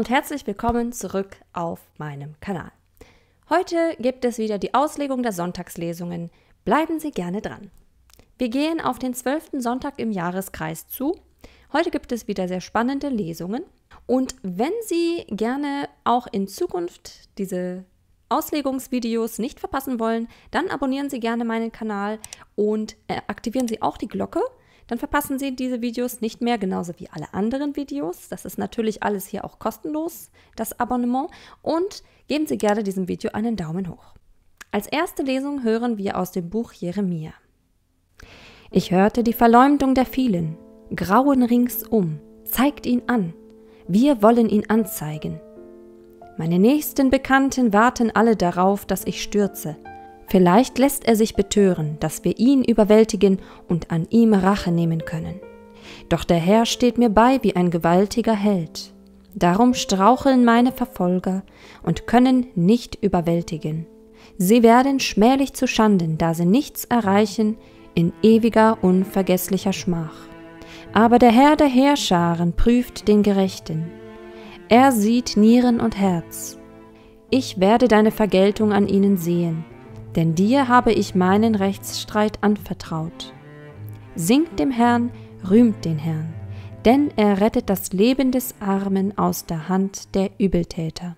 und herzlich willkommen zurück auf meinem Kanal. Heute gibt es wieder die Auslegung der Sonntagslesungen. Bleiben Sie gerne dran. Wir gehen auf den zwölften Sonntag im Jahreskreis zu. Heute gibt es wieder sehr spannende Lesungen. Und wenn Sie gerne auch in Zukunft diese Auslegungsvideos nicht verpassen wollen, dann abonnieren Sie gerne meinen Kanal und äh, aktivieren Sie auch die Glocke, dann verpassen Sie diese Videos nicht mehr, genauso wie alle anderen Videos. Das ist natürlich alles hier auch kostenlos, das Abonnement. Und geben Sie gerne diesem Video einen Daumen hoch. Als erste Lesung hören wir aus dem Buch Jeremia. Ich hörte die Verleumdung der vielen, Grauen ringsum, zeigt ihn an, wir wollen ihn anzeigen. Meine nächsten Bekannten warten alle darauf, dass ich stürze, Vielleicht lässt er sich betören, dass wir ihn überwältigen und an ihm Rache nehmen können. Doch der Herr steht mir bei wie ein gewaltiger Held. Darum straucheln meine Verfolger und können nicht überwältigen. Sie werden schmählich zu Schanden, da sie nichts erreichen in ewiger, unvergesslicher Schmach. Aber der Herr der Heerscharen prüft den Gerechten. Er sieht Nieren und Herz. Ich werde deine Vergeltung an ihnen sehen denn dir habe ich meinen Rechtsstreit anvertraut. Singt dem Herrn, rühmt den Herrn, denn er rettet das Leben des Armen aus der Hand der Übeltäter.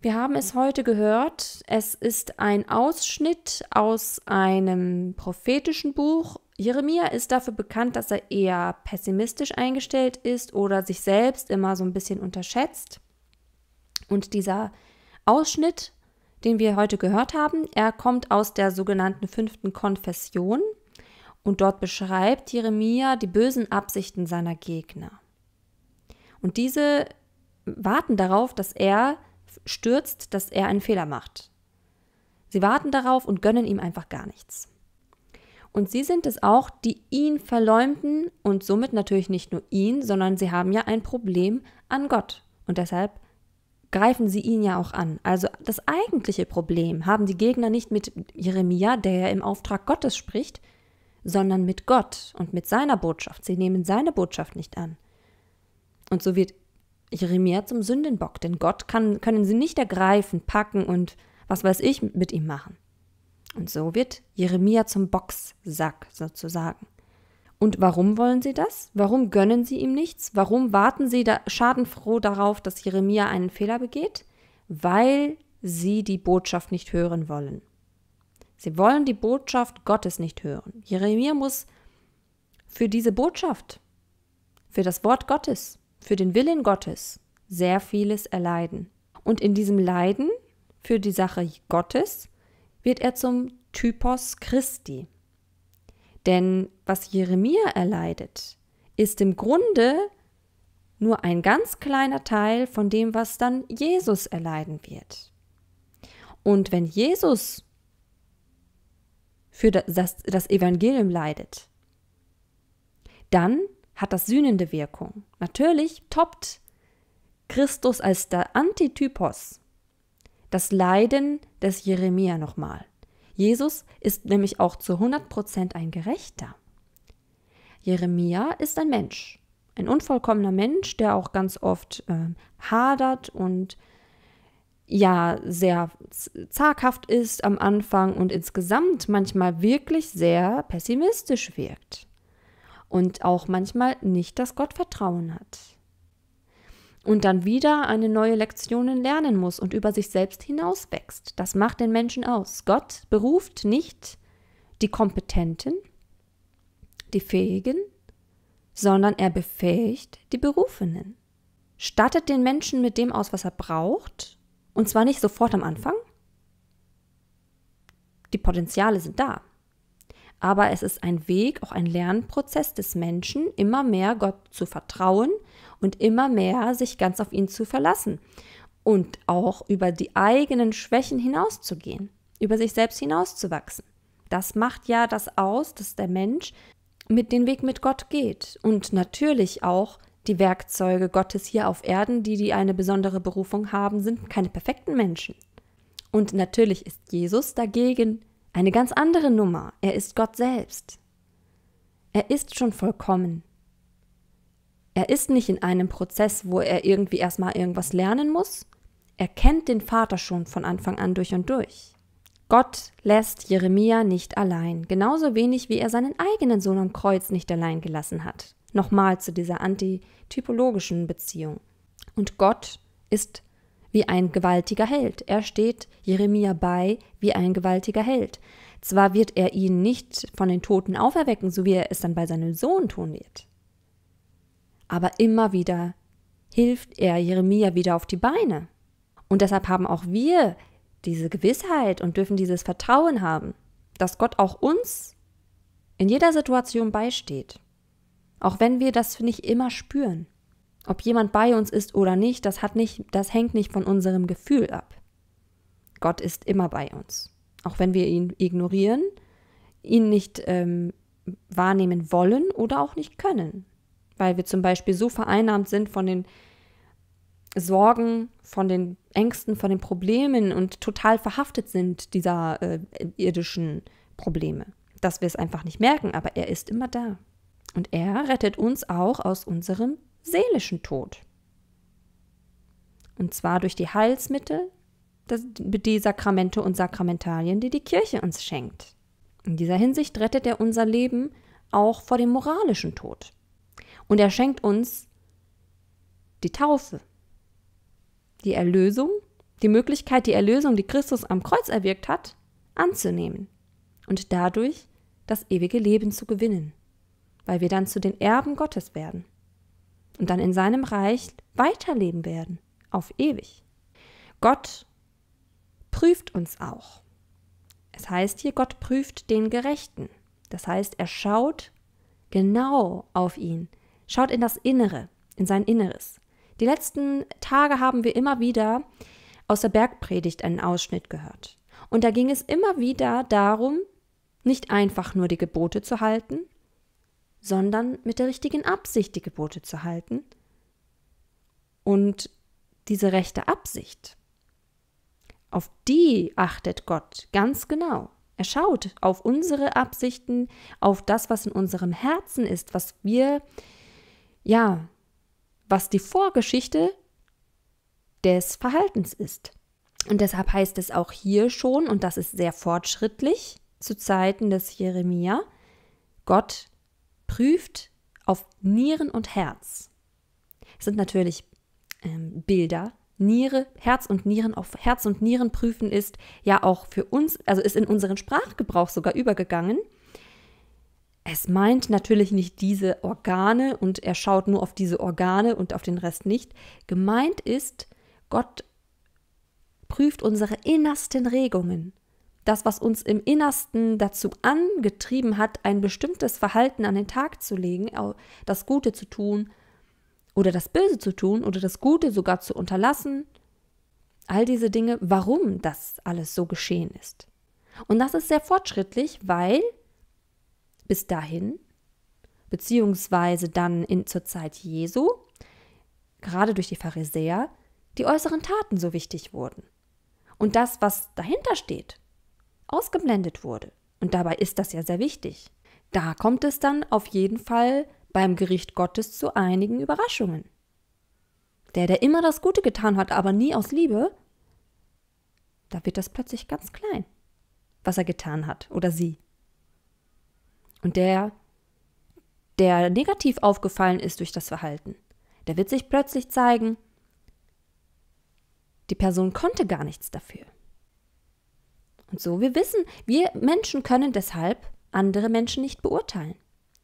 Wir haben es heute gehört, es ist ein Ausschnitt aus einem prophetischen Buch. Jeremia ist dafür bekannt, dass er eher pessimistisch eingestellt ist oder sich selbst immer so ein bisschen unterschätzt. Und dieser Ausschnitt den wir heute gehört haben. Er kommt aus der sogenannten fünften Konfession und dort beschreibt Jeremia die bösen Absichten seiner Gegner. Und diese warten darauf, dass er stürzt, dass er einen Fehler macht. Sie warten darauf und gönnen ihm einfach gar nichts. Und sie sind es auch, die ihn verleumden und somit natürlich nicht nur ihn, sondern sie haben ja ein Problem an Gott. Und deshalb greifen sie ihn ja auch an. Also das eigentliche Problem haben die Gegner nicht mit Jeremia, der ja im Auftrag Gottes spricht, sondern mit Gott und mit seiner Botschaft. Sie nehmen seine Botschaft nicht an. Und so wird Jeremia zum Sündenbock, denn Gott kann, können sie nicht ergreifen, packen und was weiß ich mit ihm machen. Und so wird Jeremia zum Boxsack sozusagen. Und warum wollen sie das? Warum gönnen sie ihm nichts? Warum warten sie da schadenfroh darauf, dass Jeremia einen Fehler begeht? Weil sie die Botschaft nicht hören wollen. Sie wollen die Botschaft Gottes nicht hören. Jeremia muss für diese Botschaft, für das Wort Gottes, für den Willen Gottes sehr vieles erleiden. Und in diesem Leiden für die Sache Gottes wird er zum Typos Christi. Denn was Jeremia erleidet, ist im Grunde nur ein ganz kleiner Teil von dem, was dann Jesus erleiden wird. Und wenn Jesus für das, das Evangelium leidet, dann hat das sühnende Wirkung. Natürlich toppt Christus als der Antitypos das Leiden des Jeremia nochmal. Jesus ist nämlich auch zu 100% ein Gerechter. Jeremia ist ein Mensch, ein unvollkommener Mensch, der auch ganz oft äh, hadert und ja sehr zaghaft ist am Anfang und insgesamt manchmal wirklich sehr pessimistisch wirkt und auch manchmal nicht das Gottvertrauen hat und dann wieder eine neue Lektion lernen muss und über sich selbst hinauswächst. Das macht den Menschen aus. Gott beruft nicht die Kompetenten, die Fähigen, sondern er befähigt die Berufenen. Stattet den Menschen mit dem aus, was er braucht, und zwar nicht sofort am Anfang. Die Potenziale sind da. Aber es ist ein Weg, auch ein Lernprozess des Menschen, immer mehr Gott zu vertrauen und immer mehr sich ganz auf ihn zu verlassen und auch über die eigenen Schwächen hinauszugehen, über sich selbst hinauszuwachsen. Das macht ja das aus, dass der Mensch mit den Weg mit Gott geht und natürlich auch die Werkzeuge Gottes hier auf Erden, die die eine besondere Berufung haben, sind keine perfekten Menschen. Und natürlich ist Jesus dagegen eine ganz andere Nummer. Er ist Gott selbst. Er ist schon vollkommen. Er ist nicht in einem Prozess, wo er irgendwie erstmal irgendwas lernen muss. Er kennt den Vater schon von Anfang an durch und durch. Gott lässt Jeremia nicht allein, genauso wenig wie er seinen eigenen Sohn am Kreuz nicht allein gelassen hat. Nochmal zu dieser antitypologischen Beziehung. Und Gott ist wie ein gewaltiger Held. Er steht Jeremia bei wie ein gewaltiger Held. Zwar wird er ihn nicht von den Toten auferwecken, so wie er es dann bei seinem Sohn tun wird. Aber immer wieder hilft er Jeremia wieder auf die Beine. Und deshalb haben auch wir diese Gewissheit und dürfen dieses Vertrauen haben, dass Gott auch uns in jeder Situation beisteht. Auch wenn wir das nicht immer spüren. Ob jemand bei uns ist oder nicht, das hat nicht, das hängt nicht von unserem Gefühl ab. Gott ist immer bei uns. Auch wenn wir ihn ignorieren, ihn nicht ähm, wahrnehmen wollen oder auch nicht können weil wir zum Beispiel so vereinnahmt sind von den Sorgen, von den Ängsten, von den Problemen und total verhaftet sind dieser äh, irdischen Probleme, dass wir es einfach nicht merken, aber er ist immer da. Und er rettet uns auch aus unserem seelischen Tod. Und zwar durch die Heilsmittel, die Sakramente und Sakramentalien, die die Kirche uns schenkt. In dieser Hinsicht rettet er unser Leben auch vor dem moralischen Tod. Und er schenkt uns die Taufe, die Erlösung, die Möglichkeit, die Erlösung, die Christus am Kreuz erwirkt hat, anzunehmen und dadurch das ewige Leben zu gewinnen, weil wir dann zu den Erben Gottes werden und dann in seinem Reich weiterleben werden, auf ewig. Gott prüft uns auch. Es heißt hier, Gott prüft den Gerechten. Das heißt, er schaut genau auf ihn, Schaut in das Innere, in sein Inneres. Die letzten Tage haben wir immer wieder aus der Bergpredigt einen Ausschnitt gehört. Und da ging es immer wieder darum, nicht einfach nur die Gebote zu halten, sondern mit der richtigen Absicht die Gebote zu halten. Und diese rechte Absicht, auf die achtet Gott ganz genau. Er schaut auf unsere Absichten, auf das, was in unserem Herzen ist, was wir ja, was die Vorgeschichte des Verhaltens ist. Und deshalb heißt es auch hier schon, und das ist sehr fortschrittlich zu Zeiten des Jeremia, Gott prüft auf Nieren und Herz. Es sind natürlich ähm, Bilder. Niere, Herz und Nieren auf Herz und Nieren prüfen ist ja auch für uns, also ist in unseren Sprachgebrauch sogar übergegangen. Es meint natürlich nicht diese Organe und er schaut nur auf diese Organe und auf den Rest nicht. Gemeint ist, Gott prüft unsere innersten Regungen. Das, was uns im Innersten dazu angetrieben hat, ein bestimmtes Verhalten an den Tag zu legen, das Gute zu tun oder das Böse zu tun oder das Gute sogar zu unterlassen, all diese Dinge, warum das alles so geschehen ist. Und das ist sehr fortschrittlich, weil bis dahin, beziehungsweise dann in, zur Zeit Jesu, gerade durch die Pharisäer, die äußeren Taten so wichtig wurden. Und das, was dahinter steht, ausgeblendet wurde. Und dabei ist das ja sehr wichtig. Da kommt es dann auf jeden Fall beim Gericht Gottes zu einigen Überraschungen. Der, der immer das Gute getan hat, aber nie aus Liebe, da wird das plötzlich ganz klein, was er getan hat oder sie. Und der, der negativ aufgefallen ist durch das Verhalten, der wird sich plötzlich zeigen, die Person konnte gar nichts dafür. Und so, wir wissen, wir Menschen können deshalb andere Menschen nicht beurteilen.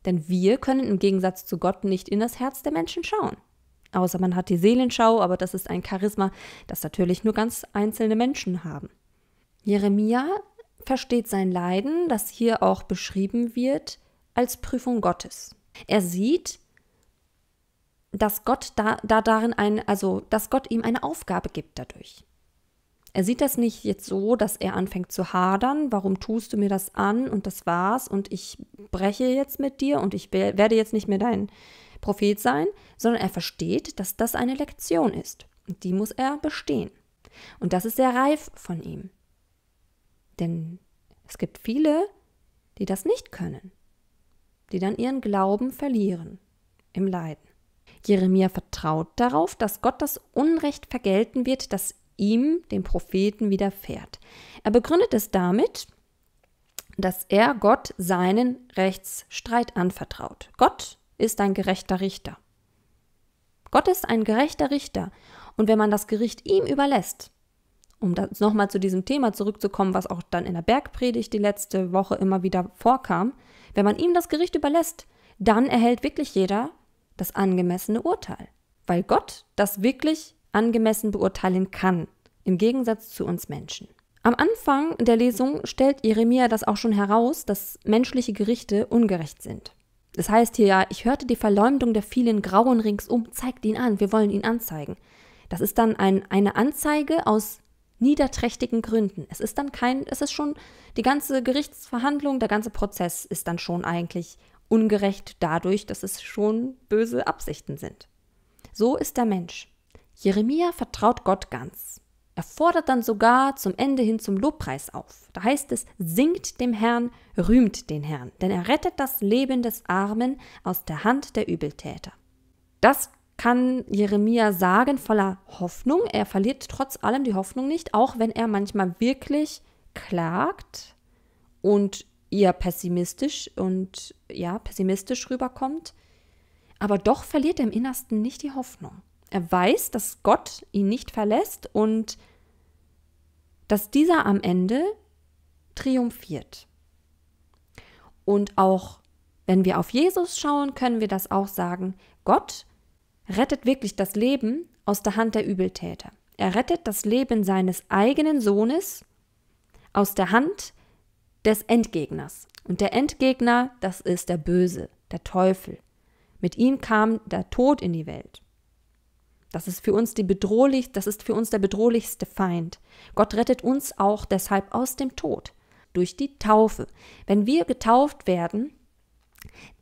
Denn wir können im Gegensatz zu Gott nicht in das Herz der Menschen schauen. Außer man hat die Seelenschau, aber das ist ein Charisma, das natürlich nur ganz einzelne Menschen haben. Jeremia versteht sein Leiden, das hier auch beschrieben wird, als Prüfung Gottes. Er sieht, dass Gott da, da darin ein, also dass Gott ihm eine Aufgabe gibt dadurch. Er sieht das nicht jetzt so, dass er anfängt zu hadern, warum tust du mir das an und das war's und ich breche jetzt mit dir und ich werde jetzt nicht mehr dein Prophet sein, sondern er versteht, dass das eine Lektion ist und die muss er bestehen. Und das ist sehr reif von ihm. Denn es gibt viele, die das nicht können, die dann ihren Glauben verlieren im Leiden. Jeremia vertraut darauf, dass Gott das Unrecht vergelten wird, das ihm, dem Propheten, widerfährt. Er begründet es damit, dass er Gott seinen Rechtsstreit anvertraut. Gott ist ein gerechter Richter. Gott ist ein gerechter Richter, und wenn man das Gericht ihm überlässt, um nochmal zu diesem Thema zurückzukommen, was auch dann in der Bergpredigt die letzte Woche immer wieder vorkam, wenn man ihm das Gericht überlässt, dann erhält wirklich jeder das angemessene Urteil, weil Gott das wirklich angemessen beurteilen kann, im Gegensatz zu uns Menschen. Am Anfang der Lesung stellt Jeremia das auch schon heraus, dass menschliche Gerichte ungerecht sind. Das heißt hier ja, ich hörte die Verleumdung der vielen Grauen ringsum, zeigt ihn an, wir wollen ihn anzeigen. Das ist dann ein, eine Anzeige aus niederträchtigen Gründen. Es ist dann kein, es ist schon, die ganze Gerichtsverhandlung, der ganze Prozess ist dann schon eigentlich ungerecht dadurch, dass es schon böse Absichten sind. So ist der Mensch. Jeremia vertraut Gott ganz. Er fordert dann sogar zum Ende hin zum Lobpreis auf. Da heißt es, singt dem Herrn, rühmt den Herrn, denn er rettet das Leben des Armen aus der Hand der Übeltäter. Das kann Jeremia sagen, voller Hoffnung, er verliert trotz allem die Hoffnung nicht, auch wenn er manchmal wirklich klagt und ihr pessimistisch und ja, pessimistisch rüberkommt. Aber doch verliert er im Innersten nicht die Hoffnung. Er weiß, dass Gott ihn nicht verlässt und dass dieser am Ende triumphiert. Und auch wenn wir auf Jesus schauen, können wir das auch sagen. Gott rettet wirklich das Leben aus der Hand der Übeltäter. Er rettet das Leben seines eigenen Sohnes aus der Hand des Endgegners. Und der Endgegner, das ist der Böse, der Teufel. Mit ihm kam der Tod in die Welt. Das ist für uns die bedrohlich, das ist für uns der bedrohlichste Feind. Gott rettet uns auch deshalb aus dem Tod durch die Taufe. Wenn wir getauft werden,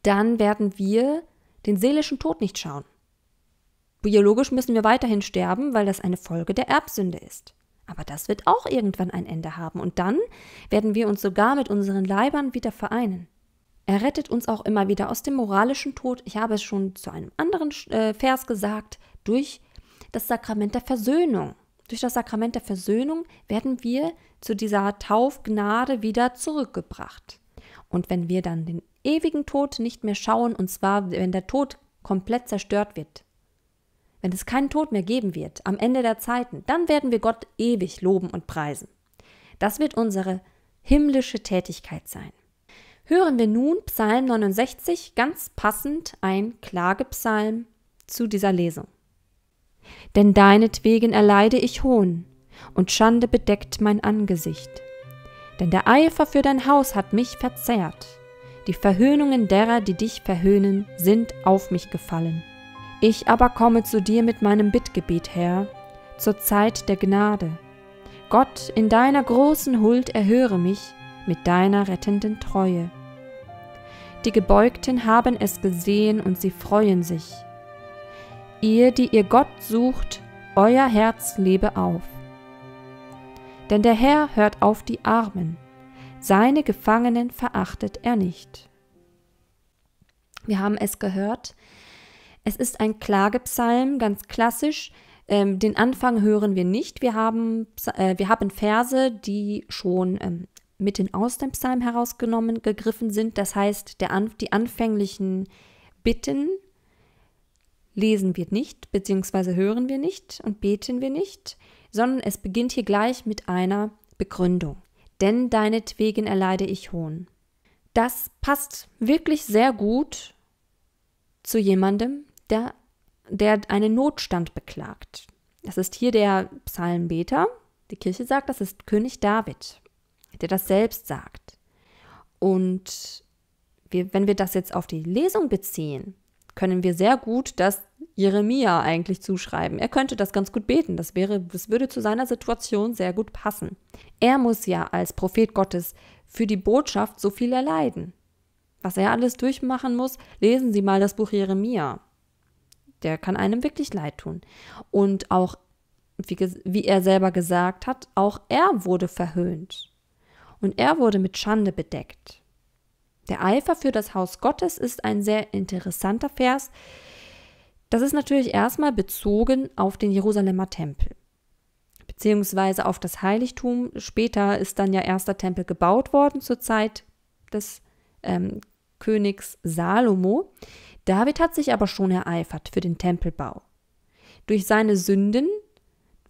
dann werden wir den seelischen Tod nicht schauen. Biologisch müssen wir weiterhin sterben, weil das eine Folge der Erbsünde ist. Aber das wird auch irgendwann ein Ende haben und dann werden wir uns sogar mit unseren Leibern wieder vereinen. Er rettet uns auch immer wieder aus dem moralischen Tod, ich habe es schon zu einem anderen äh, Vers gesagt, durch das Sakrament der Versöhnung. Durch das Sakrament der Versöhnung werden wir zu dieser Taufgnade wieder zurückgebracht. Und wenn wir dann den ewigen Tod nicht mehr schauen, und zwar wenn der Tod komplett zerstört wird, wenn es keinen Tod mehr geben wird am Ende der Zeiten, dann werden wir Gott ewig loben und preisen. Das wird unsere himmlische Tätigkeit sein. Hören wir nun Psalm 69, ganz passend ein Klagepsalm zu dieser Lesung. Denn deinetwegen erleide ich Hohn, und Schande bedeckt mein Angesicht. Denn der Eifer für dein Haus hat mich verzehrt. Die Verhöhnungen derer, die dich verhöhnen, sind auf mich gefallen. Ich aber komme zu dir mit meinem Bittgebet, Herr, zur Zeit der Gnade. Gott, in deiner großen Huld erhöre mich mit deiner rettenden Treue. Die Gebeugten haben es gesehen und sie freuen sich. Ihr, die ihr Gott sucht, euer Herz lebe auf. Denn der Herr hört auf die Armen, seine Gefangenen verachtet er nicht. Wir haben es gehört, es ist ein Klagepsalm, ganz klassisch. Ähm, den Anfang hören wir nicht. Wir haben, äh, wir haben Verse, die schon ähm, mit aus dem Psalm herausgenommen gegriffen sind. Das heißt, der Anf die anfänglichen Bitten lesen wir nicht, beziehungsweise hören wir nicht und beten wir nicht, sondern es beginnt hier gleich mit einer Begründung. Denn deinetwegen erleide ich Hohn. Das passt wirklich sehr gut zu jemandem, der, der einen Notstand beklagt. Das ist hier der Psalmbeter. Die Kirche sagt, das ist König David, der das selbst sagt. Und wir, wenn wir das jetzt auf die Lesung beziehen, können wir sehr gut das Jeremia eigentlich zuschreiben. Er könnte das ganz gut beten. Das, wäre, das würde zu seiner Situation sehr gut passen. Er muss ja als Prophet Gottes für die Botschaft so viel erleiden. Was er alles durchmachen muss, lesen Sie mal das Buch Jeremia der kann einem wirklich leid tun. Und auch, wie, wie er selber gesagt hat, auch er wurde verhöhnt. Und er wurde mit Schande bedeckt. Der Eifer für das Haus Gottes ist ein sehr interessanter Vers. Das ist natürlich erstmal bezogen auf den Jerusalemer Tempel beziehungsweise auf das Heiligtum. Später ist dann ja erster Tempel gebaut worden zur Zeit des ähm, Königs Salomo. David hat sich aber schon ereifert für den Tempelbau. Durch seine Sünden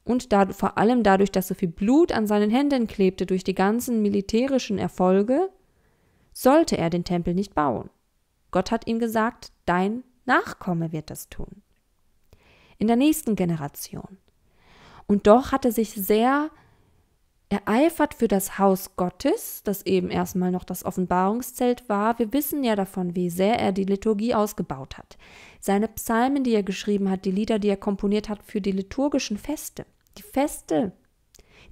und da, vor allem dadurch, dass so viel Blut an seinen Händen klebte durch die ganzen militärischen Erfolge, sollte er den Tempel nicht bauen. Gott hat ihm gesagt, dein Nachkomme wird das tun. In der nächsten Generation. Und doch hat er sich sehr er eifert für das Haus Gottes, das eben erstmal noch das Offenbarungszelt war. Wir wissen ja davon, wie sehr er die Liturgie ausgebaut hat. Seine Psalmen, die er geschrieben hat, die Lieder, die er komponiert hat für die liturgischen Feste, die Feste,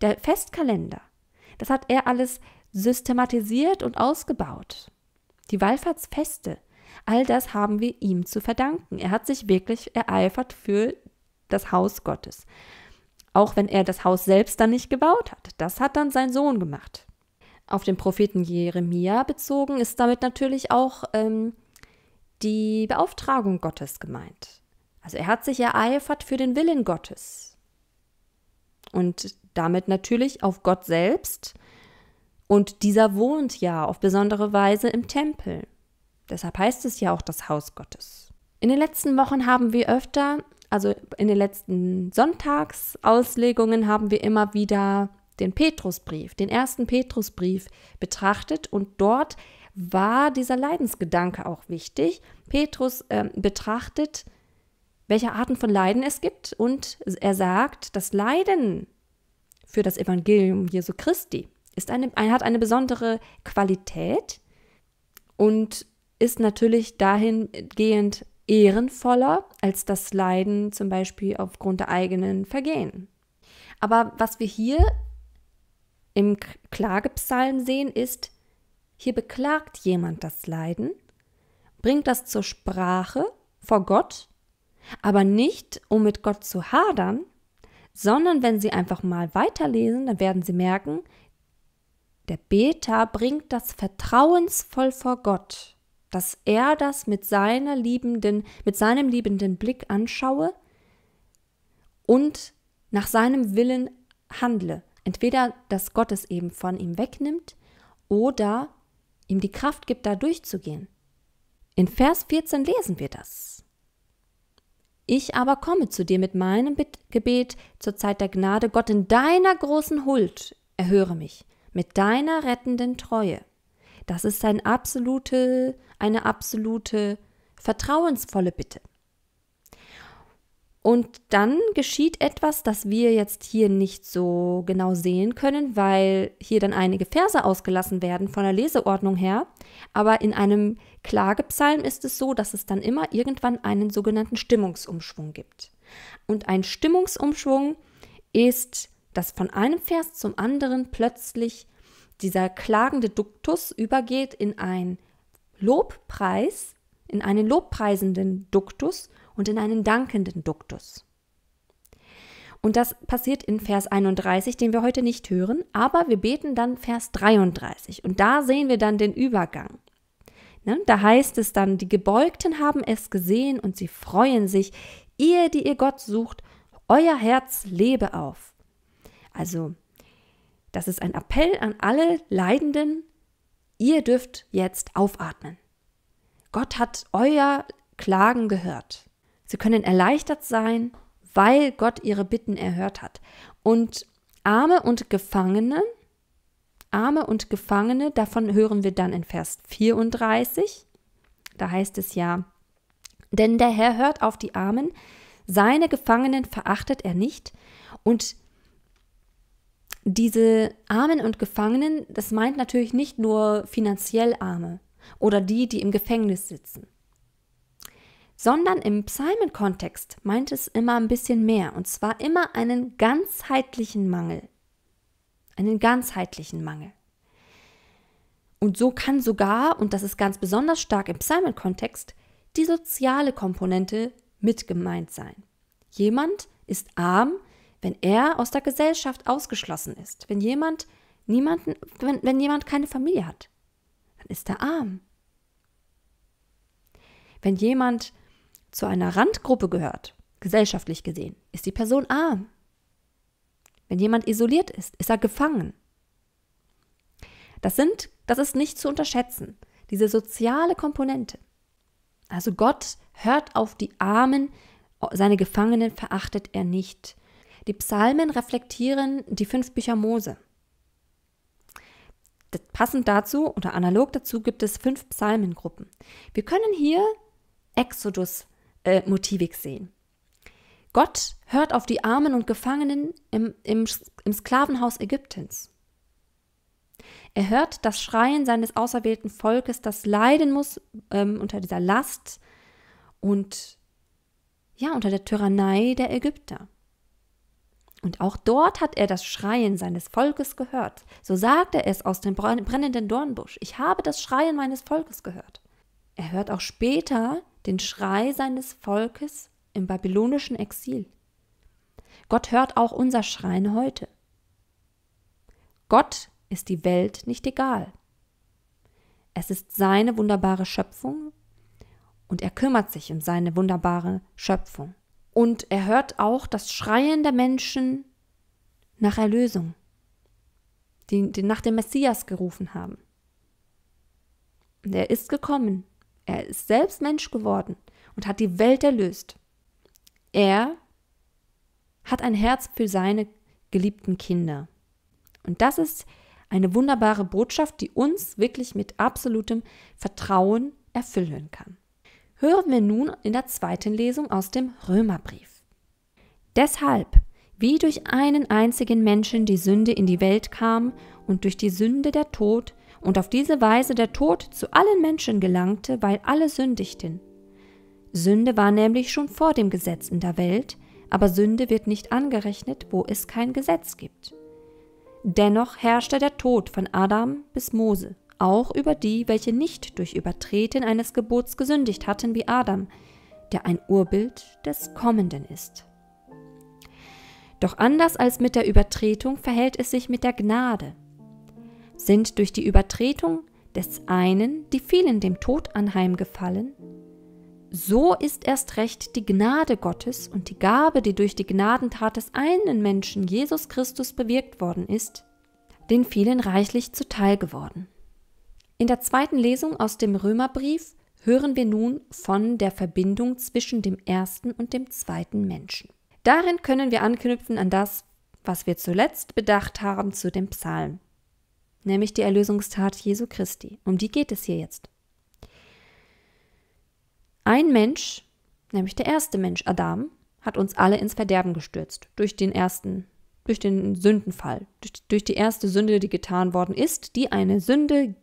der Festkalender, das hat er alles systematisiert und ausgebaut. Die Wallfahrtsfeste, all das haben wir ihm zu verdanken. Er hat sich wirklich ereifert für das Haus Gottes auch wenn er das Haus selbst dann nicht gebaut hat. Das hat dann sein Sohn gemacht. Auf den Propheten Jeremia bezogen ist damit natürlich auch ähm, die Beauftragung Gottes gemeint. Also er hat sich ereifert für den Willen Gottes. Und damit natürlich auf Gott selbst. Und dieser wohnt ja auf besondere Weise im Tempel. Deshalb heißt es ja auch das Haus Gottes. In den letzten Wochen haben wir öfter also in den letzten Sonntagsauslegungen haben wir immer wieder den Petrusbrief, den ersten Petrusbrief betrachtet und dort war dieser Leidensgedanke auch wichtig. Petrus äh, betrachtet, welche Arten von Leiden es gibt und er sagt, das Leiden für das Evangelium Jesu Christi ist eine, hat eine besondere Qualität und ist natürlich dahingehend ehrenvoller als das Leiden zum Beispiel aufgrund der eigenen Vergehen. Aber was wir hier im Klagepsalm sehen, ist, hier beklagt jemand das Leiden, bringt das zur Sprache vor Gott, aber nicht, um mit Gott zu hadern, sondern wenn Sie einfach mal weiterlesen, dann werden Sie merken, der Beta bringt das vertrauensvoll vor Gott dass er das mit seiner liebenden, mit seinem liebenden Blick anschaue und nach seinem Willen handle. Entweder, dass Gott es eben von ihm wegnimmt oder ihm die Kraft gibt, da durchzugehen. In Vers 14 lesen wir das. Ich aber komme zu dir mit meinem Gebet zur Zeit der Gnade, Gott in deiner großen Huld, erhöre mich, mit deiner rettenden Treue. Das ist ein absolute, eine absolute vertrauensvolle Bitte. Und dann geschieht etwas, das wir jetzt hier nicht so genau sehen können, weil hier dann einige Verse ausgelassen werden von der Leseordnung her. Aber in einem Klagepsalm ist es so, dass es dann immer irgendwann einen sogenannten Stimmungsumschwung gibt. Und ein Stimmungsumschwung ist, dass von einem Vers zum anderen plötzlich dieser klagende Duktus übergeht in einen Lobpreis, in einen lobpreisenden Duktus und in einen dankenden Duktus. Und das passiert in Vers 31, den wir heute nicht hören, aber wir beten dann Vers 33 und da sehen wir dann den Übergang. Ne? Da heißt es dann, die Gebeugten haben es gesehen und sie freuen sich, ihr, die ihr Gott sucht, euer Herz lebe auf. Also das ist ein Appell an alle Leidenden, ihr dürft jetzt aufatmen. Gott hat euer Klagen gehört. Sie können erleichtert sein, weil Gott ihre Bitten erhört hat. Und Arme und Gefangene, Arme und Gefangene, davon hören wir dann in Vers 34. Da heißt es ja, denn der Herr hört auf die Armen, seine Gefangenen verachtet er nicht und diese Armen und Gefangenen, das meint natürlich nicht nur finanziell Arme oder die, die im Gefängnis sitzen, sondern im Psalmenkontext meint es immer ein bisschen mehr, und zwar immer einen ganzheitlichen Mangel. Einen ganzheitlichen Mangel. Und so kann sogar, und das ist ganz besonders stark im Psalmenkontext, die soziale Komponente mit gemeint sein. Jemand ist arm, wenn er aus der Gesellschaft ausgeschlossen ist, wenn jemand niemanden, wenn, wenn jemand keine Familie hat, dann ist er arm. Wenn jemand zu einer Randgruppe gehört, gesellschaftlich gesehen, ist die Person arm. Wenn jemand isoliert ist, ist er gefangen. Das sind, das ist nicht zu unterschätzen, diese soziale Komponente. Also Gott hört auf die Armen, seine Gefangenen verachtet er nicht. Die Psalmen reflektieren die fünf Bücher Mose. Passend dazu oder analog dazu gibt es fünf Psalmengruppen. Wir können hier Exodus-Motivik äh, sehen. Gott hört auf die Armen und Gefangenen im, im, im Sklavenhaus Ägyptens. Er hört das Schreien seines auserwählten Volkes, das leiden muss ähm, unter dieser Last und ja, unter der Tyrannei der Ägypter. Und auch dort hat er das Schreien seines Volkes gehört. So sagt er es aus dem brennenden Dornbusch. Ich habe das Schreien meines Volkes gehört. Er hört auch später den Schrei seines Volkes im babylonischen Exil. Gott hört auch unser Schreien heute. Gott ist die Welt nicht egal. Es ist seine wunderbare Schöpfung und er kümmert sich um seine wunderbare Schöpfung. Und er hört auch das Schreien der Menschen nach Erlösung, die, die nach dem Messias gerufen haben. Und er ist gekommen. Er ist selbst Mensch geworden und hat die Welt erlöst. Er hat ein Herz für seine geliebten Kinder. Und das ist eine wunderbare Botschaft, die uns wirklich mit absolutem Vertrauen erfüllen kann hören wir nun in der zweiten Lesung aus dem Römerbrief. Deshalb, wie durch einen einzigen Menschen die Sünde in die Welt kam und durch die Sünde der Tod, und auf diese Weise der Tod zu allen Menschen gelangte, weil alle sündigten. Sünde war nämlich schon vor dem Gesetz in der Welt, aber Sünde wird nicht angerechnet, wo es kein Gesetz gibt. Dennoch herrschte der Tod von Adam bis Mose auch über die, welche nicht durch Übertreten eines Gebots gesündigt hatten wie Adam, der ein Urbild des Kommenden ist. Doch anders als mit der Übertretung verhält es sich mit der Gnade. Sind durch die Übertretung des einen die vielen dem Tod anheimgefallen, so ist erst recht die Gnade Gottes und die Gabe, die durch die Gnadentat des einen Menschen Jesus Christus bewirkt worden ist, den vielen reichlich zuteil geworden. In der zweiten Lesung aus dem Römerbrief hören wir nun von der Verbindung zwischen dem ersten und dem zweiten Menschen. Darin können wir anknüpfen an das, was wir zuletzt bedacht haben zu dem Psalm, nämlich die Erlösungstat Jesu Christi. Um die geht es hier jetzt. Ein Mensch, nämlich der erste Mensch Adam, hat uns alle ins Verderben gestürzt durch den ersten, durch den Sündenfall, durch, durch die erste Sünde, die getan worden ist, die eine Sünde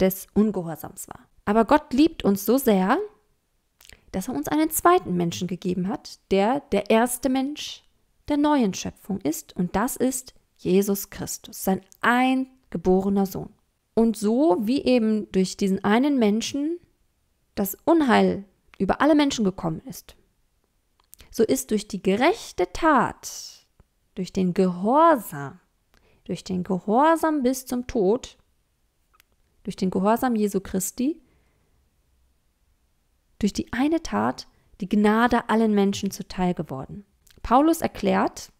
des Ungehorsams war. Aber Gott liebt uns so sehr, dass er uns einen zweiten Menschen gegeben hat, der der erste Mensch der neuen Schöpfung ist, und das ist Jesus Christus, sein eingeborener Sohn. Und so wie eben durch diesen einen Menschen das Unheil über alle Menschen gekommen ist, so ist durch die gerechte Tat, durch den Gehorsam, durch den Gehorsam bis zum Tod, durch den Gehorsam Jesu Christi, durch die eine Tat die Gnade allen Menschen zuteil geworden. Paulus erklärt,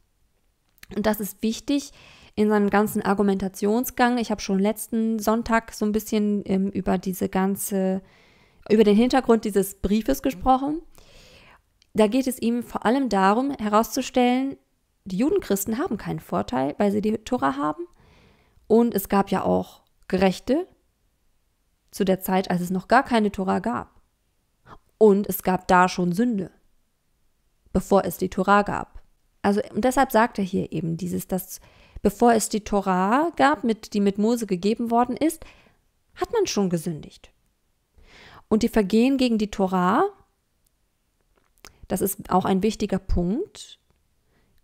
und das ist wichtig in seinem ganzen Argumentationsgang, ich habe schon letzten Sonntag so ein bisschen ähm, über diese ganze, über den Hintergrund dieses Briefes gesprochen. Da geht es ihm vor allem darum, herauszustellen, die Judenchristen haben keinen Vorteil, weil sie die Tora haben. Und es gab ja auch Gerechte, zu der Zeit, als es noch gar keine Tora gab. Und es gab da schon Sünde, bevor es die Tora gab. Also, und deshalb sagt er hier eben dieses, dass bevor es die Tora gab, mit, die mit Mose gegeben worden ist, hat man schon gesündigt. Und die Vergehen gegen die Tora, das ist auch ein wichtiger Punkt,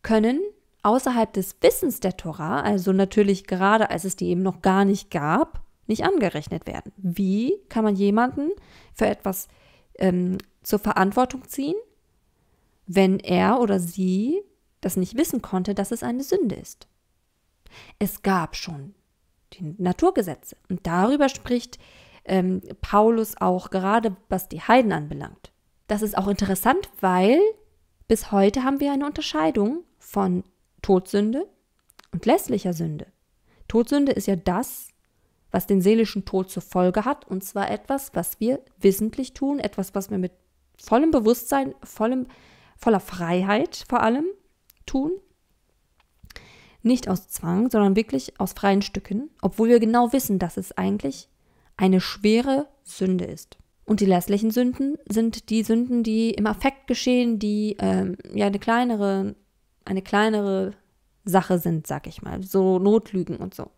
können außerhalb des Wissens der Tora, also natürlich gerade als es die eben noch gar nicht gab, nicht angerechnet werden. Wie kann man jemanden für etwas ähm, zur Verantwortung ziehen, wenn er oder sie das nicht wissen konnte, dass es eine Sünde ist? Es gab schon die Naturgesetze und darüber spricht ähm, Paulus auch gerade, was die Heiden anbelangt. Das ist auch interessant, weil bis heute haben wir eine Unterscheidung von Todsünde und lässlicher Sünde. Todsünde ist ja das, was den seelischen Tod zur Folge hat, und zwar etwas, was wir wissentlich tun, etwas, was wir mit vollem Bewusstsein, vollem, voller Freiheit vor allem tun. Nicht aus Zwang, sondern wirklich aus freien Stücken, obwohl wir genau wissen, dass es eigentlich eine schwere Sünde ist. Und die lässlichen Sünden sind die Sünden, die im Affekt geschehen, die ähm, ja eine kleinere, eine kleinere Sache sind, sag ich mal. So Notlügen und so.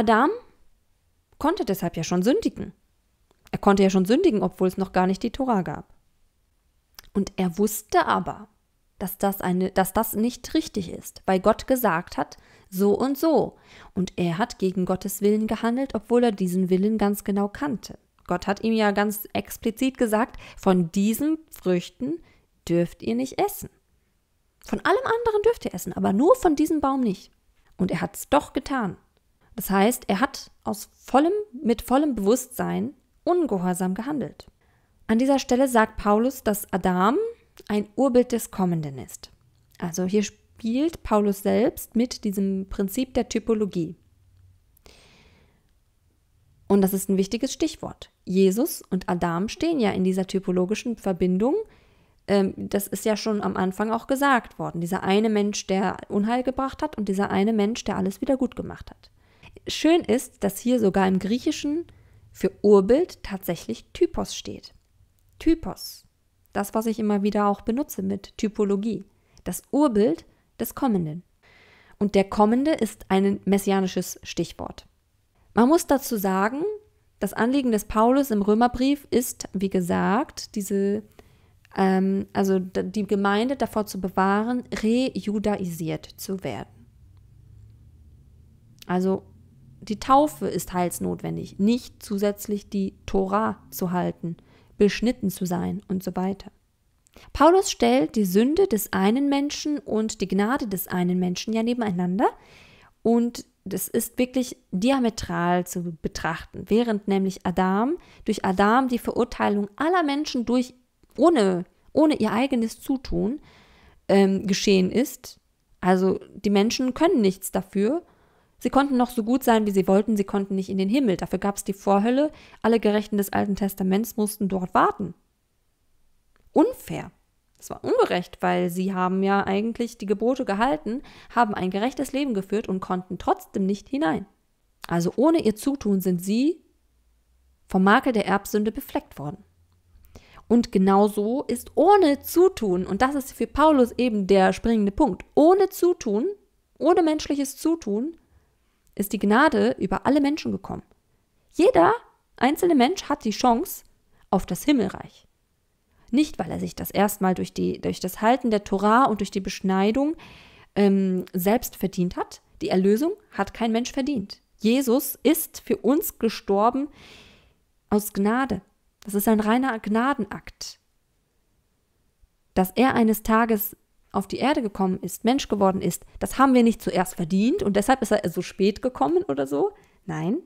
Adam konnte deshalb ja schon sündigen. Er konnte ja schon sündigen, obwohl es noch gar nicht die Tora gab. Und er wusste aber, dass das, eine, dass das nicht richtig ist, weil Gott gesagt hat, so und so. Und er hat gegen Gottes Willen gehandelt, obwohl er diesen Willen ganz genau kannte. Gott hat ihm ja ganz explizit gesagt, von diesen Früchten dürft ihr nicht essen. Von allem anderen dürft ihr essen, aber nur von diesem Baum nicht. Und er hat es doch getan. Das heißt, er hat aus vollem, mit vollem Bewusstsein ungehorsam gehandelt. An dieser Stelle sagt Paulus, dass Adam ein Urbild des Kommenden ist. Also hier spielt Paulus selbst mit diesem Prinzip der Typologie. Und das ist ein wichtiges Stichwort. Jesus und Adam stehen ja in dieser typologischen Verbindung. Ähm, das ist ja schon am Anfang auch gesagt worden. Dieser eine Mensch, der Unheil gebracht hat und dieser eine Mensch, der alles wieder gut gemacht hat. Schön ist, dass hier sogar im Griechischen für Urbild tatsächlich Typos steht. Typos. Das, was ich immer wieder auch benutze mit Typologie. Das Urbild des Kommenden. Und der Kommende ist ein messianisches Stichwort. Man muss dazu sagen, das Anliegen des Paulus im Römerbrief ist, wie gesagt, diese, ähm, also die Gemeinde davor zu bewahren, rejudaisiert zu werden. Also die Taufe ist heilsnotwendig, nicht zusätzlich die Tora zu halten, beschnitten zu sein und so weiter. Paulus stellt die Sünde des einen Menschen und die Gnade des einen Menschen ja nebeneinander und das ist wirklich diametral zu betrachten, während nämlich Adam durch Adam die Verurteilung aller Menschen durch ohne ohne ihr eigenes Zutun ähm, geschehen ist. Also die Menschen können nichts dafür Sie konnten noch so gut sein, wie sie wollten, sie konnten nicht in den Himmel. Dafür gab es die Vorhölle. Alle Gerechten des Alten Testaments mussten dort warten. Unfair. Es war ungerecht, weil sie haben ja eigentlich die Gebote gehalten, haben ein gerechtes Leben geführt und konnten trotzdem nicht hinein. Also ohne ihr Zutun sind sie vom Makel der Erbsünde befleckt worden. Und genauso ist ohne Zutun, und das ist für Paulus eben der springende Punkt, ohne Zutun, ohne menschliches Zutun, ist die Gnade über alle Menschen gekommen. Jeder einzelne Mensch hat die Chance auf das Himmelreich. Nicht, weil er sich das erstmal durch, die, durch das Halten der Torah und durch die Beschneidung ähm, selbst verdient hat. Die Erlösung hat kein Mensch verdient. Jesus ist für uns gestorben aus Gnade. Das ist ein reiner Gnadenakt. Dass er eines Tages auf die Erde gekommen ist, Mensch geworden ist, das haben wir nicht zuerst verdient und deshalb ist er so spät gekommen oder so. Nein,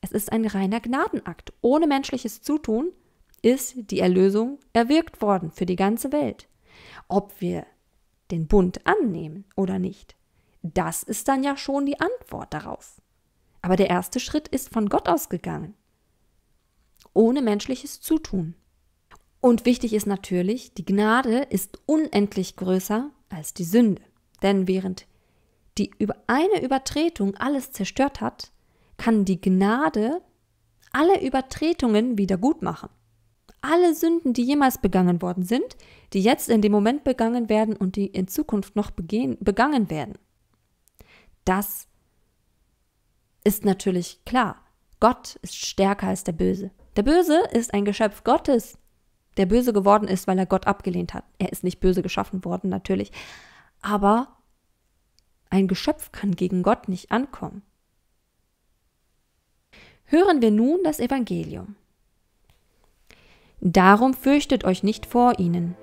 es ist ein reiner Gnadenakt. Ohne menschliches Zutun ist die Erlösung erwirkt worden für die ganze Welt. Ob wir den Bund annehmen oder nicht, das ist dann ja schon die Antwort darauf. Aber der erste Schritt ist von Gott ausgegangen. Ohne menschliches Zutun. Und wichtig ist natürlich, die Gnade ist unendlich größer als die Sünde. Denn während die über eine Übertretung alles zerstört hat, kann die Gnade alle Übertretungen wieder gut machen. Alle Sünden, die jemals begangen worden sind, die jetzt in dem Moment begangen werden und die in Zukunft noch begehen, begangen werden. Das ist natürlich klar. Gott ist stärker als der Böse. Der Böse ist ein Geschöpf Gottes der böse geworden ist, weil er Gott abgelehnt hat. Er ist nicht böse geschaffen worden, natürlich. Aber ein Geschöpf kann gegen Gott nicht ankommen. Hören wir nun das Evangelium. Darum fürchtet euch nicht vor ihnen,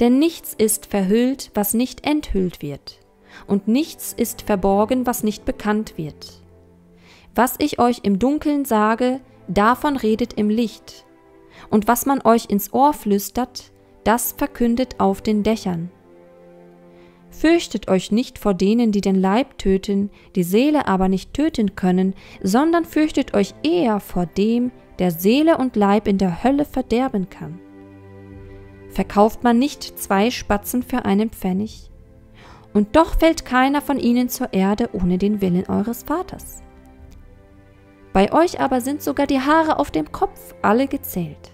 denn nichts ist verhüllt, was nicht enthüllt wird, und nichts ist verborgen, was nicht bekannt wird. Was ich euch im Dunkeln sage, davon redet im Licht, und was man euch ins Ohr flüstert, das verkündet auf den Dächern. Fürchtet euch nicht vor denen, die den Leib töten, die Seele aber nicht töten können, sondern fürchtet euch eher vor dem, der Seele und Leib in der Hölle verderben kann. Verkauft man nicht zwei Spatzen für einen Pfennig? Und doch fällt keiner von ihnen zur Erde ohne den Willen eures Vaters. Bei euch aber sind sogar die Haare auf dem Kopf alle gezählt.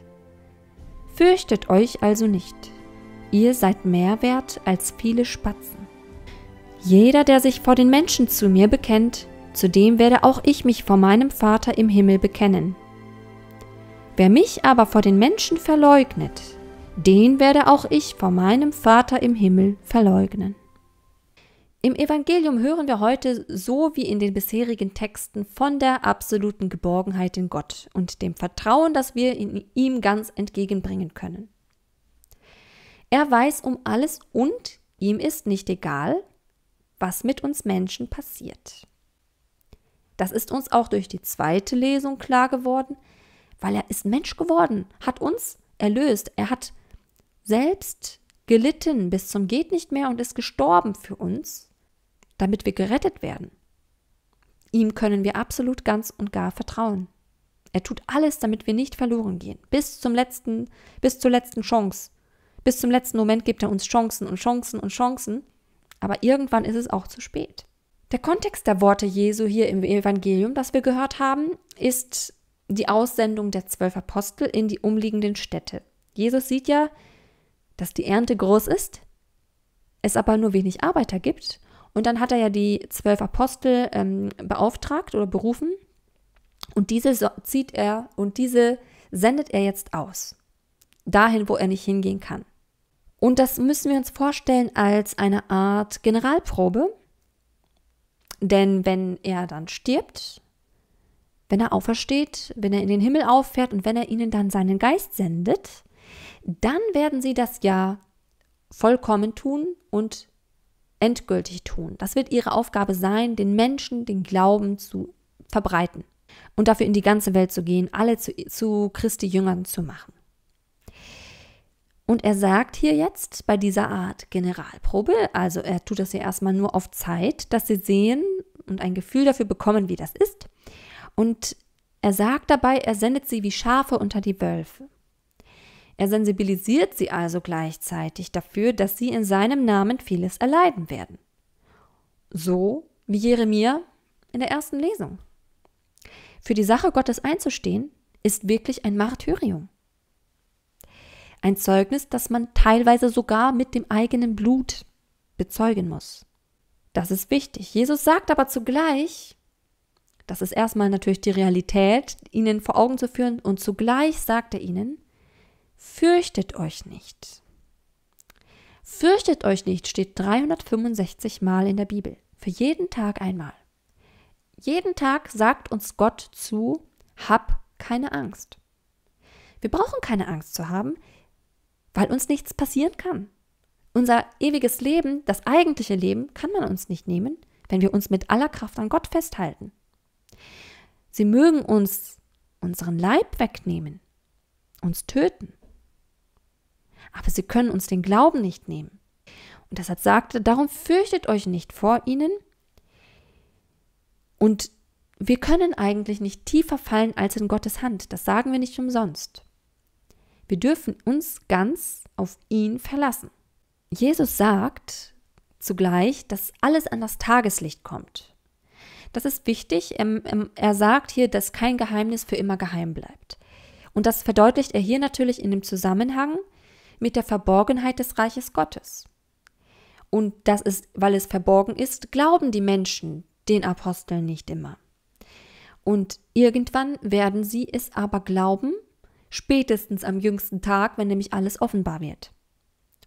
Fürchtet euch also nicht. Ihr seid mehr wert als viele Spatzen. Jeder, der sich vor den Menschen zu mir bekennt, zu dem werde auch ich mich vor meinem Vater im Himmel bekennen. Wer mich aber vor den Menschen verleugnet, den werde auch ich vor meinem Vater im Himmel verleugnen. Im Evangelium hören wir heute so wie in den bisherigen Texten von der absoluten Geborgenheit in Gott und dem Vertrauen, das wir in ihm ganz entgegenbringen können. Er weiß um alles und ihm ist nicht egal, was mit uns Menschen passiert. Das ist uns auch durch die zweite Lesung klar geworden, weil er ist Mensch geworden, hat uns erlöst, er hat selbst gelitten bis zum geht nicht mehr und ist gestorben für uns damit wir gerettet werden. Ihm können wir absolut ganz und gar vertrauen. Er tut alles, damit wir nicht verloren gehen. Bis zum letzten, bis zur letzten Chance. Bis zum letzten Moment gibt er uns Chancen und Chancen und Chancen. Aber irgendwann ist es auch zu spät. Der Kontext der Worte Jesu hier im Evangelium, das wir gehört haben, ist die Aussendung der zwölf Apostel in die umliegenden Städte. Jesus sieht ja, dass die Ernte groß ist, es aber nur wenig Arbeiter gibt und dann hat er ja die zwölf Apostel ähm, beauftragt oder berufen. Und diese zieht er und diese sendet er jetzt aus. Dahin, wo er nicht hingehen kann. Und das müssen wir uns vorstellen als eine Art Generalprobe. Denn wenn er dann stirbt, wenn er aufersteht, wenn er in den Himmel auffährt und wenn er ihnen dann seinen Geist sendet, dann werden sie das ja vollkommen tun und endgültig tun. Das wird ihre Aufgabe sein, den Menschen den Glauben zu verbreiten und dafür in die ganze Welt zu gehen, alle zu, zu Christi Jüngern zu machen. Und er sagt hier jetzt bei dieser Art Generalprobe, also er tut das ja erstmal nur auf Zeit, dass sie sehen und ein Gefühl dafür bekommen, wie das ist. Und er sagt dabei, er sendet sie wie Schafe unter die Wölfe. Er sensibilisiert sie also gleichzeitig dafür, dass sie in seinem Namen vieles erleiden werden. So wie Jeremia in der ersten Lesung. Für die Sache Gottes einzustehen, ist wirklich ein Martyrium. Ein Zeugnis, das man teilweise sogar mit dem eigenen Blut bezeugen muss. Das ist wichtig. Jesus sagt aber zugleich, das ist erstmal natürlich die Realität, ihnen vor Augen zu führen, und zugleich sagt er ihnen, fürchtet euch nicht. Fürchtet euch nicht steht 365 Mal in der Bibel, für jeden Tag einmal. Jeden Tag sagt uns Gott zu, hab keine Angst. Wir brauchen keine Angst zu haben, weil uns nichts passieren kann. Unser ewiges Leben, das eigentliche Leben, kann man uns nicht nehmen, wenn wir uns mit aller Kraft an Gott festhalten. Sie mögen uns unseren Leib wegnehmen, uns töten, aber sie können uns den Glauben nicht nehmen. Und deshalb sagte, darum fürchtet euch nicht vor ihnen. Und wir können eigentlich nicht tiefer fallen als in Gottes Hand. Das sagen wir nicht umsonst. Wir dürfen uns ganz auf ihn verlassen. Jesus sagt zugleich, dass alles an das Tageslicht kommt. Das ist wichtig. Er ähm, sagt hier, dass kein Geheimnis für immer geheim bleibt. Und das verdeutlicht er hier natürlich in dem Zusammenhang mit der Verborgenheit des Reiches Gottes. Und das ist, weil es verborgen ist, glauben die Menschen den Aposteln nicht immer. Und irgendwann werden sie es aber glauben, spätestens am jüngsten Tag, wenn nämlich alles offenbar wird.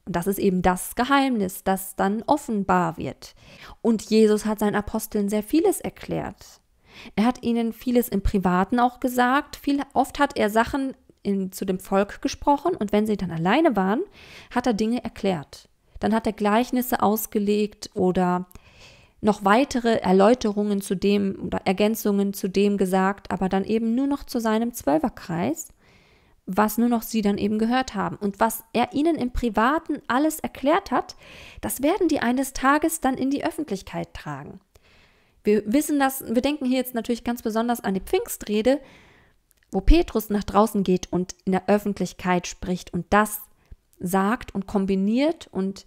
Und das ist eben das Geheimnis, das dann offenbar wird. Und Jesus hat seinen Aposteln sehr vieles erklärt. Er hat ihnen vieles im Privaten auch gesagt. Viel, oft hat er Sachen in, zu dem Volk gesprochen und wenn sie dann alleine waren, hat er Dinge erklärt. Dann hat er Gleichnisse ausgelegt oder noch weitere Erläuterungen zu dem oder Ergänzungen zu dem gesagt, aber dann eben nur noch zu seinem Zwölferkreis, was nur noch sie dann eben gehört haben. Und was er ihnen im Privaten alles erklärt hat, das werden die eines Tages dann in die Öffentlichkeit tragen. Wir wissen das, wir denken hier jetzt natürlich ganz besonders an die Pfingstrede, wo Petrus nach draußen geht und in der Öffentlichkeit spricht und das sagt und kombiniert und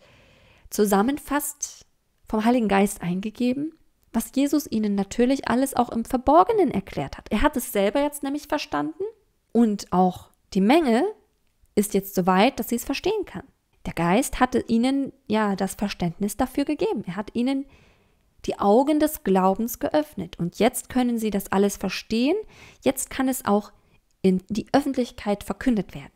zusammenfasst, vom Heiligen Geist eingegeben, was Jesus ihnen natürlich alles auch im Verborgenen erklärt hat. Er hat es selber jetzt nämlich verstanden und auch die Menge ist jetzt so weit, dass sie es verstehen kann. Der Geist hatte ihnen ja das Verständnis dafür gegeben. Er hat ihnen die Augen des Glaubens geöffnet und jetzt können sie das alles verstehen. Jetzt kann es auch in die Öffentlichkeit verkündet werden.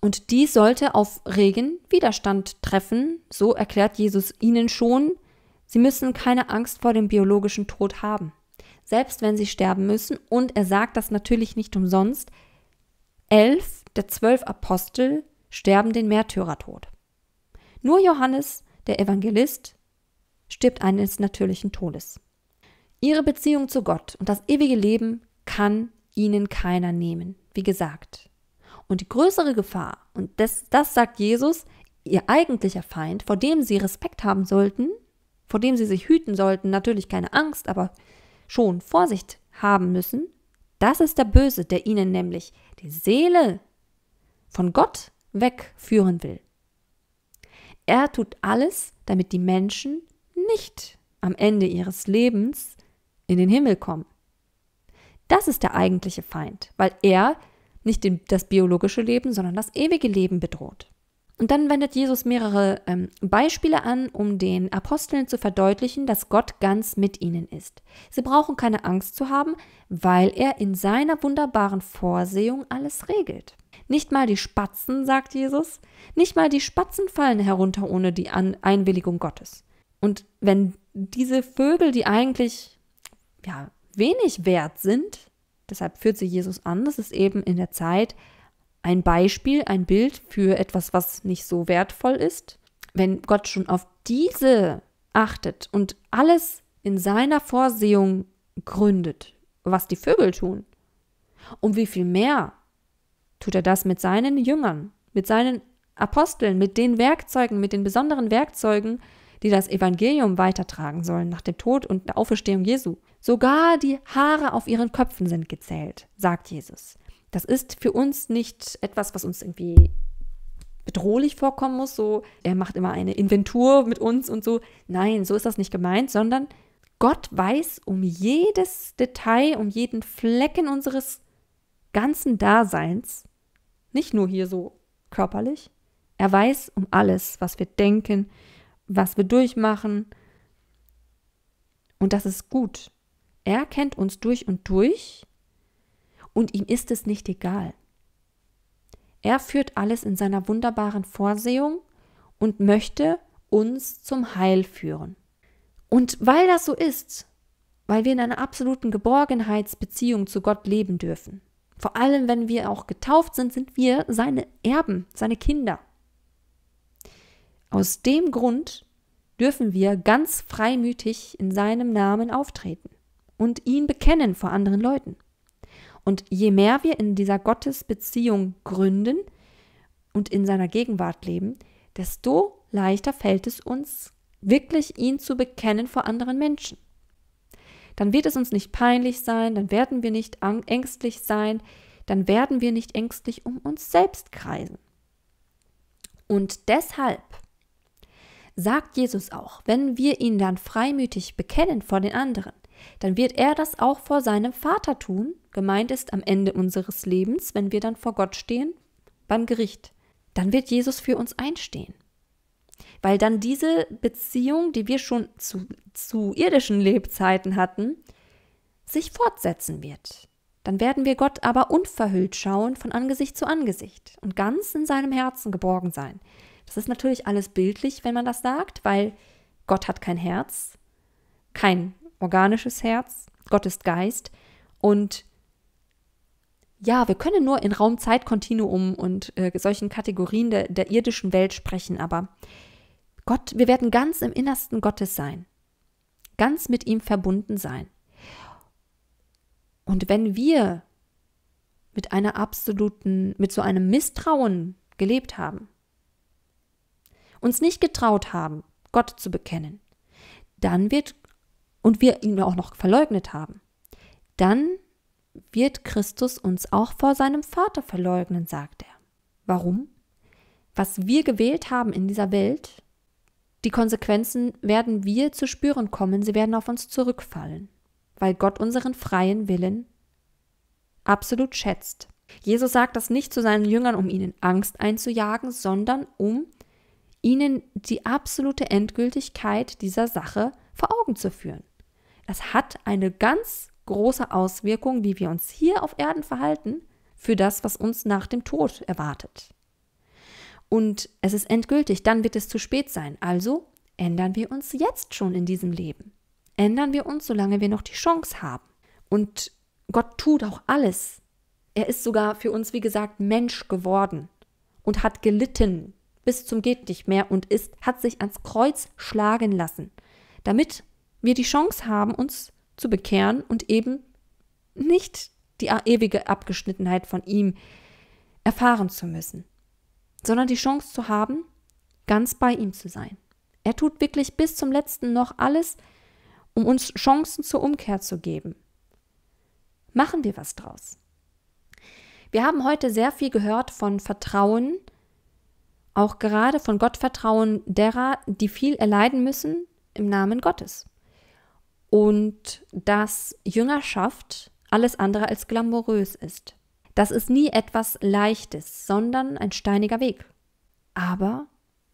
Und die sollte auf regen Widerstand treffen, so erklärt Jesus ihnen schon, sie müssen keine Angst vor dem biologischen Tod haben, selbst wenn sie sterben müssen. Und er sagt das natürlich nicht umsonst. Elf der zwölf Apostel sterben den Märtyrertod. Nur Johannes, der Evangelist, stirbt eines natürlichen Todes. Ihre Beziehung zu Gott und das ewige Leben kann ihnen keiner nehmen. Wie gesagt. Und die größere Gefahr, und das, das sagt Jesus, ihr eigentlicher Feind, vor dem sie Respekt haben sollten, vor dem sie sich hüten sollten, natürlich keine Angst, aber schon Vorsicht haben müssen, das ist der Böse, der ihnen nämlich die Seele von Gott wegführen will. Er tut alles, damit die Menschen nicht am Ende ihres Lebens in den Himmel kommen. Das ist der eigentliche Feind, weil er nicht den, das biologische Leben, sondern das ewige Leben bedroht. Und dann wendet Jesus mehrere ähm, Beispiele an, um den Aposteln zu verdeutlichen, dass Gott ganz mit ihnen ist. Sie brauchen keine Angst zu haben, weil er in seiner wunderbaren Vorsehung alles regelt. Nicht mal die Spatzen, sagt Jesus, nicht mal die Spatzen fallen herunter ohne die an Einwilligung Gottes. Und wenn diese Vögel, die eigentlich ja, wenig wert sind, deshalb führt sie Jesus an, das ist eben in der Zeit ein Beispiel, ein Bild für etwas, was nicht so wertvoll ist. Wenn Gott schon auf diese achtet und alles in seiner Vorsehung gründet, was die Vögel tun, um wie viel mehr tut er das mit seinen Jüngern, mit seinen Aposteln, mit den Werkzeugen, mit den besonderen Werkzeugen, die das Evangelium weitertragen sollen nach dem Tod und der Auferstehung Jesu. Sogar die Haare auf ihren Köpfen sind gezählt, sagt Jesus. Das ist für uns nicht etwas, was uns irgendwie bedrohlich vorkommen muss, so er macht immer eine Inventur mit uns und so. Nein, so ist das nicht gemeint, sondern Gott weiß um jedes Detail, um jeden Flecken unseres ganzen Daseins, nicht nur hier so körperlich. Er weiß um alles, was wir denken, was wir durchmachen. Und das ist gut. Er kennt uns durch und durch und ihm ist es nicht egal. Er führt alles in seiner wunderbaren Vorsehung und möchte uns zum Heil führen. Und weil das so ist, weil wir in einer absoluten Geborgenheitsbeziehung zu Gott leben dürfen, vor allem wenn wir auch getauft sind, sind wir seine Erben, seine Kinder. Aus dem Grund dürfen wir ganz freimütig in seinem Namen auftreten und ihn bekennen vor anderen Leuten. Und je mehr wir in dieser Gottesbeziehung gründen und in seiner Gegenwart leben, desto leichter fällt es uns, wirklich ihn zu bekennen vor anderen Menschen. Dann wird es uns nicht peinlich sein, dann werden wir nicht ängstlich sein, dann werden wir nicht ängstlich um uns selbst kreisen. Und deshalb sagt Jesus auch, wenn wir ihn dann freimütig bekennen vor den anderen, dann wird er das auch vor seinem Vater tun, gemeint ist am Ende unseres Lebens, wenn wir dann vor Gott stehen, beim Gericht. Dann wird Jesus für uns einstehen. Weil dann diese Beziehung, die wir schon zu, zu irdischen Lebzeiten hatten, sich fortsetzen wird. Dann werden wir Gott aber unverhüllt schauen von Angesicht zu Angesicht und ganz in seinem Herzen geborgen sein. Das ist natürlich alles bildlich, wenn man das sagt, weil Gott hat kein Herz, kein organisches Herz, Gott ist Geist und ja, wir können nur in Raum-Zeit-Kontinuum und äh, solchen Kategorien der, der irdischen Welt sprechen, aber Gott, wir werden ganz im Innersten Gottes sein, ganz mit ihm verbunden sein. Und wenn wir mit einer absoluten, mit so einem Misstrauen gelebt haben, uns nicht getraut haben, Gott zu bekennen, dann wird, und wir ihn auch noch verleugnet haben, dann wird Christus uns auch vor seinem Vater verleugnen, sagt er. Warum? Was wir gewählt haben in dieser Welt, die Konsequenzen werden wir zu spüren kommen, sie werden auf uns zurückfallen, weil Gott unseren freien Willen absolut schätzt. Jesus sagt das nicht zu seinen Jüngern, um ihnen Angst einzujagen, sondern um ihnen die absolute Endgültigkeit dieser Sache vor Augen zu führen. Das hat eine ganz große Auswirkung, wie wir uns hier auf Erden verhalten, für das, was uns nach dem Tod erwartet. Und es ist endgültig, dann wird es zu spät sein. Also ändern wir uns jetzt schon in diesem Leben. Ändern wir uns, solange wir noch die Chance haben. Und Gott tut auch alles. Er ist sogar für uns, wie gesagt, Mensch geworden und hat gelitten bis zum geht nicht mehr und ist, hat sich ans Kreuz schlagen lassen, damit wir die Chance haben, uns zu bekehren und eben nicht die ewige Abgeschnittenheit von ihm erfahren zu müssen, sondern die Chance zu haben, ganz bei ihm zu sein. Er tut wirklich bis zum letzten noch alles, um uns Chancen zur Umkehr zu geben. Machen wir was draus. Wir haben heute sehr viel gehört von Vertrauen, auch gerade von Gottvertrauen derer, die viel erleiden müssen im Namen Gottes. Und dass Jüngerschaft alles andere als glamourös ist. Das ist nie etwas Leichtes, sondern ein steiniger Weg. Aber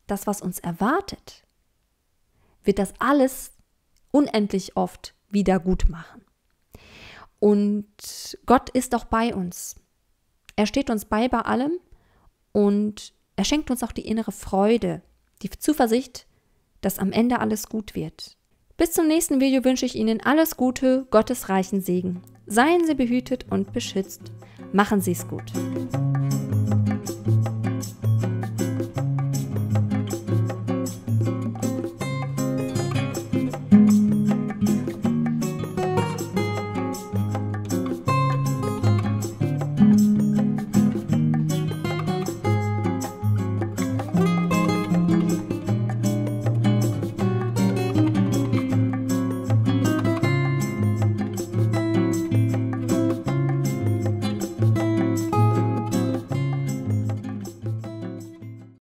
das, was uns erwartet, wird das alles unendlich oft wieder gut machen. Und Gott ist auch bei uns. Er steht uns bei bei allem und er schenkt uns auch die innere Freude, die Zuversicht, dass am Ende alles gut wird. Bis zum nächsten Video wünsche ich Ihnen alles Gute, Gottes reichen Segen. Seien Sie behütet und beschützt. Machen Sie es gut.